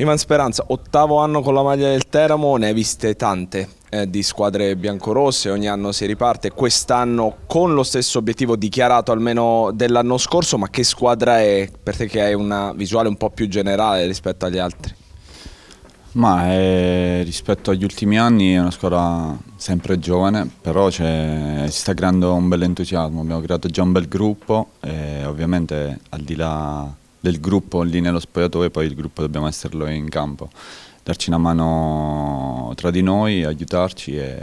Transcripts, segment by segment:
Ivan Speranza, ottavo anno con la maglia del Teramo, ne hai viste tante eh, di squadre biancorosse, ogni anno si riparte, quest'anno con lo stesso obiettivo dichiarato almeno dell'anno scorso, ma che squadra è per te che hai una visuale un po' più generale rispetto agli altri? Ma è, eh, rispetto agli ultimi anni è una squadra sempre giovane, però si sta creando un bel entusiasmo, abbiamo creato già un bel gruppo e eh, ovviamente al di là del gruppo lì nello spogliatoio e poi il gruppo dobbiamo esserlo in campo. Darci una mano tra di noi, aiutarci e,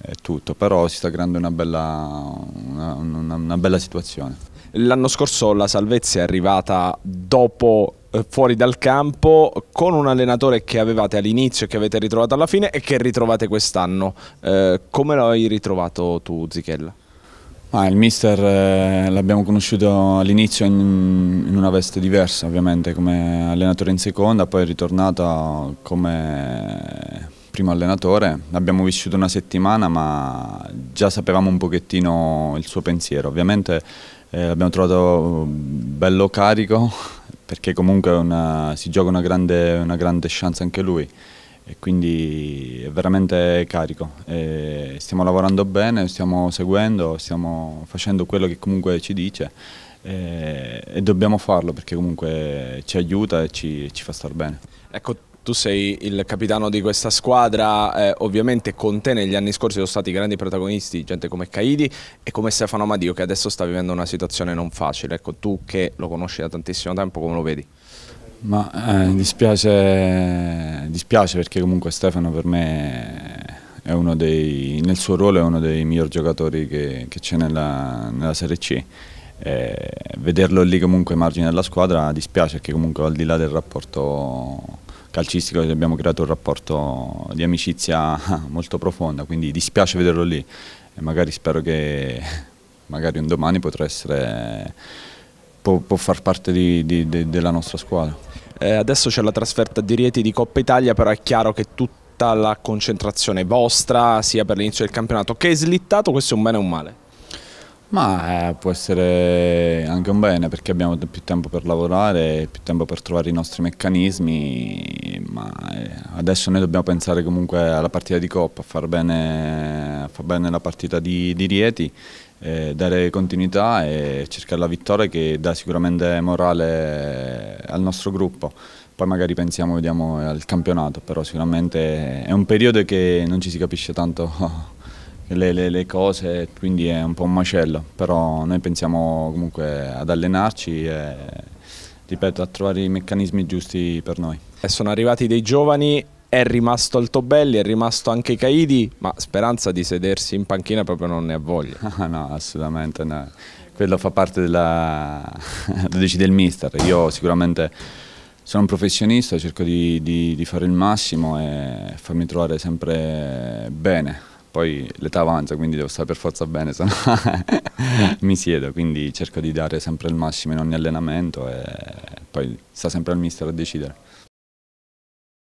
e tutto, però si sta creando una bella, una, una, una bella situazione. L'anno scorso la salvezza è arrivata dopo eh, fuori dal campo con un allenatore che avevate all'inizio, che avete ritrovato alla fine e che ritrovate quest'anno. Eh, come l'hai ritrovato tu Zichella? Ah, il mister eh, l'abbiamo conosciuto all'inizio in, in, una veste diversa ovviamente come allenatore in seconda, poi è ritornato come primo allenatore, abbiamo vissuto una settimana ma già sapevamo un pochettino il suo pensiero, ovviamente eh, l'abbiamo trovato bello carico perché comunque una, si gioca una grande, una grande chance anche lui e quindi è veramente carico. E stiamo lavorando bene, stiamo seguendo, stiamo facendo quello che comunque ci dice e, e dobbiamo farlo perché comunque ci aiuta e ci, ci fa star bene. Ecco, tu sei il capitano di questa squadra, eh, ovviamente con te negli anni scorsi sono stati grandi protagonisti, gente come Caidi e come Stefano Amadio che adesso sta vivendo una situazione non facile, ecco tu che lo conosci da tantissimo tempo come lo vedi? Ma eh, dispiace, dispiace perché comunque Stefano per me dei, nel suo ruolo è uno dei migliori giocatori che, c'è nella, nella, Serie C. Eh, vederlo lì comunque ai margini della squadra dispiace perché comunque al di là del rapporto calcistico abbiamo creato un rapporto di amicizia molto profonda, quindi dispiace vederlo lì e magari spero che magari un domani potrà essere può, può far parte di, di, de, della nostra squadra. Eh, adesso c'è la trasferta di Rieti di Coppa Italia, però è chiaro che tutta la concentrazione vostra, sia per l'inizio del campionato che è slittato, questo è un bene o un male? Ma eh, può essere anche un bene perché abbiamo più tempo per lavorare, più tempo per trovare i nostri meccanismi, ma eh, adesso noi dobbiamo pensare comunque alla partita di Coppa, a far bene fa bene la partita di, di Rieti, eh, dare continuità e cercare la vittoria che dà sicuramente morale eh, al nostro gruppo. Poi magari pensiamo, vediamo al campionato, però sicuramente è un periodo che non ci si capisce tanto le, le, le cose, quindi è un po' un macello, però noi pensiamo comunque ad allenarci e ripeto, a trovare i meccanismi giusti per noi. Sono arrivati dei giovani è rimasto Altobelli, è rimasto anche Caidi, ma speranza di sedersi in panchina proprio non ne ha voglia. no, assolutamente no. Quello fa parte della... lo decide il mister. Io sicuramente sono un professionista, cerco di, di, di fare il massimo e farmi trovare sempre bene. Poi l'età avanza, quindi devo stare per forza bene, se no mi siedo. Quindi cerco di dare sempre il massimo in ogni allenamento e poi sta sempre al mister a decidere.